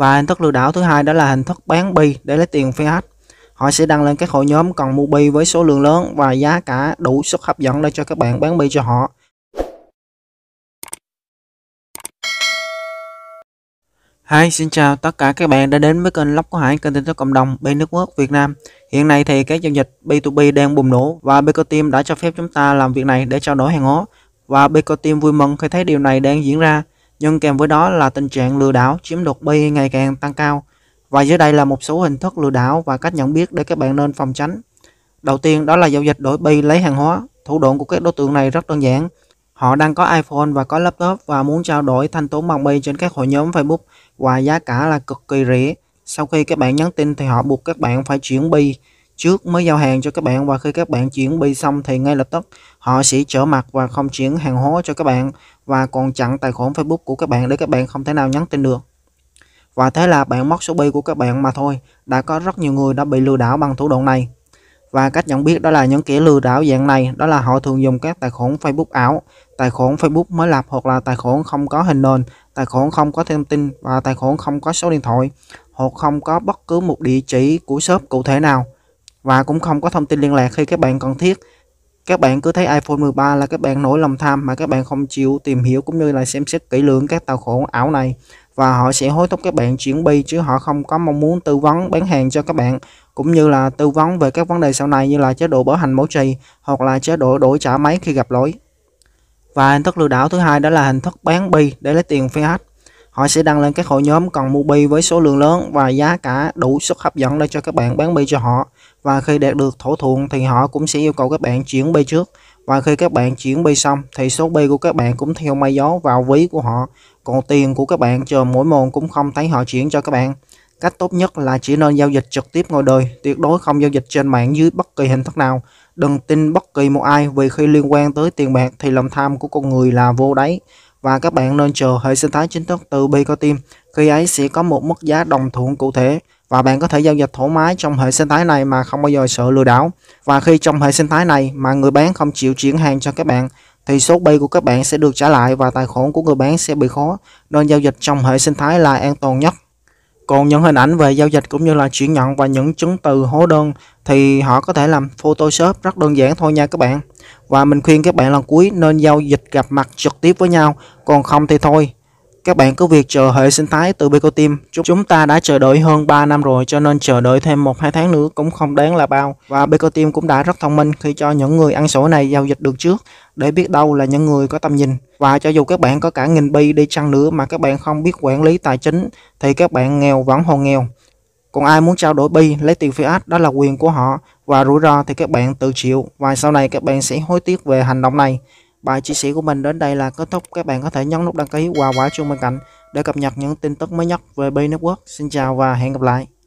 và hình thức lừa đảo thứ hai đó là hình thức bán bi để lấy tiền phi hát họ sẽ đăng lên các hội nhóm cần mua bi với số lượng lớn và giá cả đủ sức hấp dẫn để cho các bạn bán bi cho họ Hi, xin chào tất cả các bạn đã đến với kênh Lóc của Hải, kênh tin tức cộng đồng bên nước quốc Việt Nam. Hiện nay thì các giao dịch B2B đang bùng nổ và Beco đã cho phép chúng ta làm việc này để trao đổi hàng hóa. Và Beco vui mừng khi thấy điều này đang diễn ra nhưng kèm với đó là tình trạng lừa đảo chiếm đoạt bi ngày càng tăng cao. Và dưới đây là một số hình thức lừa đảo và cách nhận biết để các bạn nên phòng tránh. Đầu tiên đó là giao dịch đổi bi lấy hàng hóa. Thủ đoạn của các đối tượng này rất đơn giản. Họ đang có iPhone và có laptop và muốn trao đổi thanh toán bằng bi trên các hội nhóm Facebook và giá cả là cực kỳ rẻ. Sau khi các bạn nhắn tin thì họ buộc các bạn phải chuyển bi trước mới giao hàng cho các bạn và khi các bạn chuyển bi xong thì ngay lập tức họ sẽ trở mặt và không chuyển hàng hóa cho các bạn và còn chặn tài khoản Facebook của các bạn để các bạn không thể nào nhắn tin được. Và thế là bạn mất số bi của các bạn mà thôi, đã có rất nhiều người đã bị lừa đảo bằng thủ đoạn này. Và cách nhận biết đó là những kẻ lừa đảo dạng này đó là họ thường dùng các tài khoản Facebook ảo, tài khoản Facebook mới lập hoặc là tài khoản không có hình nền, tài khoản không có thông tin và tài khoản không có số điện thoại hoặc không có bất cứ một địa chỉ của shop cụ thể nào và cũng không có thông tin liên lạc khi các bạn cần thiết. Các bạn cứ thấy iPhone 13 là các bạn nổi lòng tham mà các bạn không chịu tìm hiểu cũng như là xem xét kỹ lưỡng các tàu khổ ảo này và họ sẽ hối thúc các bạn chuyển bi chứ họ không có mong muốn tư vấn bán hàng cho các bạn cũng như là tư vấn về các vấn đề sau này như là chế độ bảo hành bảo trì hoặc là chế độ đổi trả máy khi gặp lỗi. Và hình thức lừa đảo thứ hai đó là hình thức bán bi để lấy tiền phí PH. Họ sẽ đăng lên các hội nhóm cần mua bi với số lượng lớn và giá cả đủ sức hấp dẫn để cho các bạn bán bi cho họ và khi đạt được thỏa thuận thì họ cũng sẽ yêu cầu các bạn chuyển bay trước và khi các bạn chuyển bay xong thì số bay của các bạn cũng theo may gió vào ví của họ còn tiền của các bạn chờ mỗi môn cũng không thấy họ chuyển cho các bạn cách tốt nhất là chỉ nên giao dịch trực tiếp ngoài đời tuyệt đối không giao dịch trên mạng dưới bất kỳ hình thức nào đừng tin bất kỳ một ai vì khi liên quan tới tiền bạc thì lòng tham của con người là vô đáy và các bạn nên chờ hệ sinh thái chính thức từ Bicotim khi ấy sẽ có một mức giá đồng thuận cụ thể và bạn có thể giao dịch thoải mái trong hệ sinh thái này mà không bao giờ sợ lừa đảo. Và khi trong hệ sinh thái này mà người bán không chịu chuyển hàng cho các bạn thì số bay của các bạn sẽ được trả lại và tài khoản của người bán sẽ bị khó nên giao dịch trong hệ sinh thái là an toàn nhất. Còn những hình ảnh về giao dịch cũng như là chuyển nhận và những chứng từ hóa đơn thì họ có thể làm Photoshop rất đơn giản thôi nha các bạn. Và mình khuyên các bạn lần cuối nên giao dịch gặp mặt trực tiếp với nhau, còn không thì thôi các bạn có việc chờ hệ sinh thái từ Becoteam. Chúng ta đã chờ đợi hơn 3 năm rồi cho nên chờ đợi thêm 1-2 tháng nữa cũng không đáng là bao. Và Becoteam cũng đã rất thông minh khi cho những người ăn sổ này giao dịch được trước để biết đâu là những người có tầm nhìn. Và cho dù các bạn có cả nghìn bi đi chăng nữa mà các bạn không biết quản lý tài chính thì các bạn nghèo vẫn còn nghèo. Còn ai muốn trao đổi bi lấy tiền fiat đó là quyền của họ và rủi ro thì các bạn tự chịu và sau này các bạn sẽ hối tiếc về hành động này. Bài chia sẻ của mình đến đây là kết thúc. Các bạn có thể nhấn nút đăng ký và quả chuông bên cạnh để cập nhật những tin tức mới nhất về B Network. Xin chào và hẹn gặp lại.